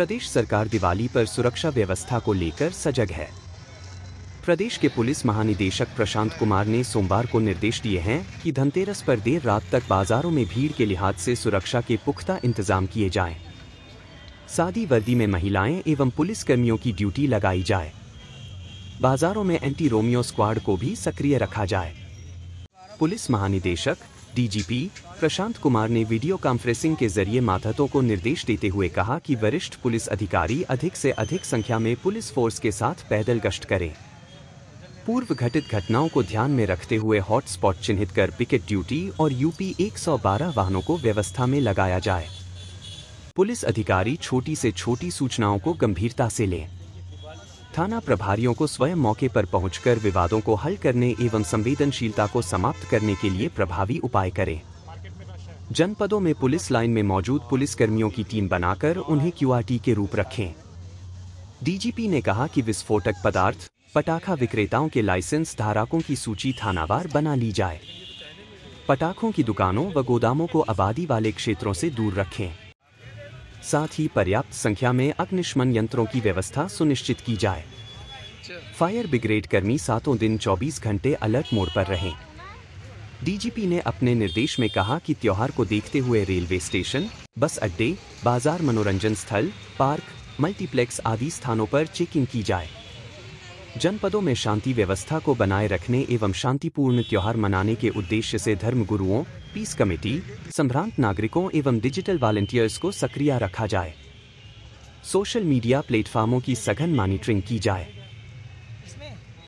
प्रदेश सरकार दिवाली पर सुरक्षा व्यवस्था को लेकर सजग है प्रदेश के पुलिस महानिदेशक प्रशांत कुमार ने सोमवार को निर्देश दिए हैं कि धनतेरस पर देर रात तक बाजारों में भीड़ के लिहाज से सुरक्षा के पुख्ता इंतजाम किए जाएं। सादी वर्दी में महिलाएं एवं पुलिस कर्मियों की ड्यूटी लगाई जाए बाजारों में एंटी रोमियो स्क्वाड को भी सक्रिय रखा जाए पुलिस महानिदेशक डीजीपी प्रशांत कुमार ने वीडियो कॉन्फ्रेंसिंग के जरिए माथतों को निर्देश देते हुए कहा कि वरिष्ठ पुलिस अधिकारी अधिक से अधिक संख्या में पुलिस फोर्स के साथ पैदल गश्त करें पूर्व घटित घटनाओं को ध्यान में रखते हुए हॉटस्पॉट चिन्हित कर पिकेट ड्यूटी और यूपी 112 वाहनों को व्यवस्था में लगाया जाए पुलिस अधिकारी छोटी से छोटी सूचनाओं को गंभीरता से लें थाना प्रभारियों को स्वयं मौके पर पहुंचकर विवादों को हल करने एवं संवेदनशीलता को समाप्त करने के लिए प्रभावी उपाय करें जनपदों में पुलिस लाइन में मौजूद पुलिसकर्मियों की टीम बनाकर उन्हें क्यू के रूप रखें डीजीपी ने कहा कि विस्फोटक पदार्थ पटाखा विक्रेताओं के लाइसेंस धारकों की सूची थानावार बना ली जाए पटाखों की दुकानों व गोदामों को आबादी वाले क्षेत्रों से दूर रखें साथ ही पर्याप्त संख्या में अग्निशमन यंत्रों की व्यवस्था सुनिश्चित की जाए अच्छा। फायर ब्रिगेड कर्मी सातों दिन 24 घंटे अलर्ट मोड पर रहें डीजीपी ने अपने निर्देश में कहा कि त्योहार को देखते हुए रेलवे स्टेशन बस अड्डे बाजार मनोरंजन स्थल पार्क मल्टीप्लेक्स आदि स्थानों पर चेकिंग की जाए जनपदों में शांति व्यवस्था को बनाए रखने एवं शांतिपूर्ण त्यौहार मनाने के उद्देश्य से धर्म गुरुओं पीस कमेटी संभ्रांत नागरिकों एवं डिजिटल वॉलेंटियर्स को सक्रिय रखा जाए सोशल मीडिया प्लेटफार्मों की सघन मॉनिटरिंग की जाए